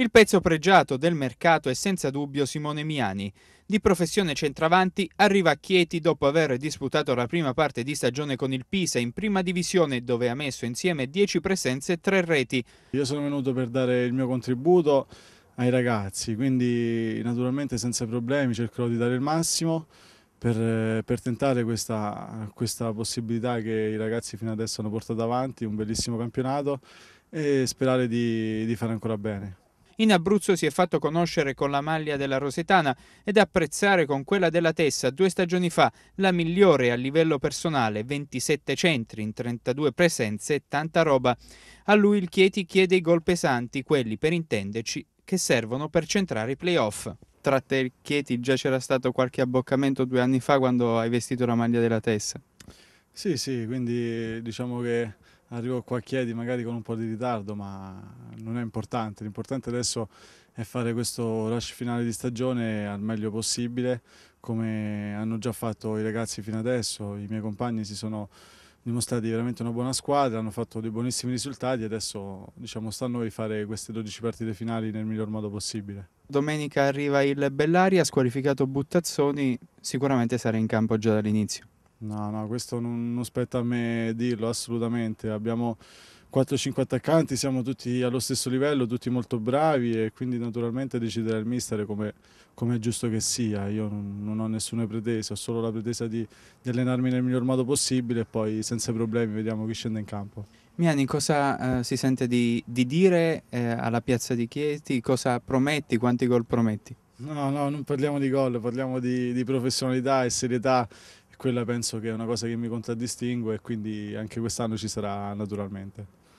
Il pezzo pregiato del mercato è senza dubbio Simone Miani. Di professione centravanti, arriva a Chieti dopo aver disputato la prima parte di stagione con il Pisa in prima divisione, dove ha messo insieme 10 presenze e 3 reti. Io sono venuto per dare il mio contributo ai ragazzi, quindi naturalmente senza problemi cercherò di dare il massimo per, per tentare questa, questa possibilità che i ragazzi fino adesso hanno portato avanti, un bellissimo campionato e sperare di, di fare ancora bene. In Abruzzo si è fatto conoscere con la maglia della Rosetana ed apprezzare con quella della Tessa due stagioni fa la migliore a livello personale, 27 centri in 32 presenze e tanta roba. A lui il Chieti chiede i gol pesanti, quelli per intenderci che servono per centrare i playoff. Tra te e il Chieti già c'era stato qualche abboccamento due anni fa quando hai vestito la maglia della Tessa. Sì, sì, quindi diciamo che arrivo qua a Chiedi magari con un po' di ritardo, ma non è importante. L'importante adesso è fare questo rush finale di stagione al meglio possibile, come hanno già fatto i ragazzi fino adesso. I miei compagni si sono dimostrati veramente una buona squadra, hanno fatto dei buonissimi risultati e adesso diciamo, sta a noi fare queste 12 partite finali nel miglior modo possibile. Domenica arriva il Bellaria, squalificato Buttazzoni, sicuramente sarà in campo già dall'inizio. No, no, questo non, non spetta a me dirlo assolutamente. Abbiamo 4-5 attaccanti, siamo tutti allo stesso livello, tutti molto bravi e quindi naturalmente deciderà il mister come, come è giusto che sia. Io non, non, ho nessuna pretesa, ho solo la pretesa di, di, allenarmi nel miglior modo possibile e poi senza problemi vediamo chi scende in campo. Miani, cosa eh, si sente di, di dire eh, alla piazza di Chieti? Cosa prometti? Quanti gol prometti? No, no, non parliamo di gol, parliamo di, di professionalità e serietà quella penso che è una cosa che mi contraddistingue e quindi anche quest'anno ci sarà naturalmente.